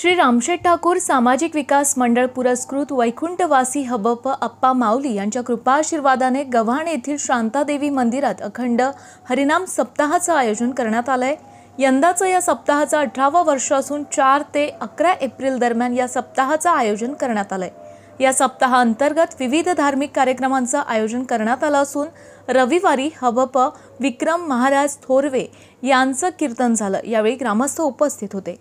श्री रामशेठ ठाकूर सामाजिक विकास मंडळ पुरस्कृत वैकुंठवासी हबप अप्पा माऊली यांच्या कृपाशीर्वादाने गव्हाण येथील शांतादेवी मंदिरात अखंड हरिनाम सप्ताहाचं आयोजन करण्यात आलं आहे यंदाचं या सप्ताहाचं अठरावं वर्ष असून चार ते अकरा एप्रिल दरम्यान या सप्ताहाचं आयोजन करण्यात आलं आहे या सप्ताहाअंतर्गत विविध धार्मिक कार्यक्रमांचं आयोजन करण्यात आलं असून रविवारी हबप विक्रम महाराज थोरवे यांचं कीर्तन झालं यावेळी ग्रामस्थ उपस्थित होते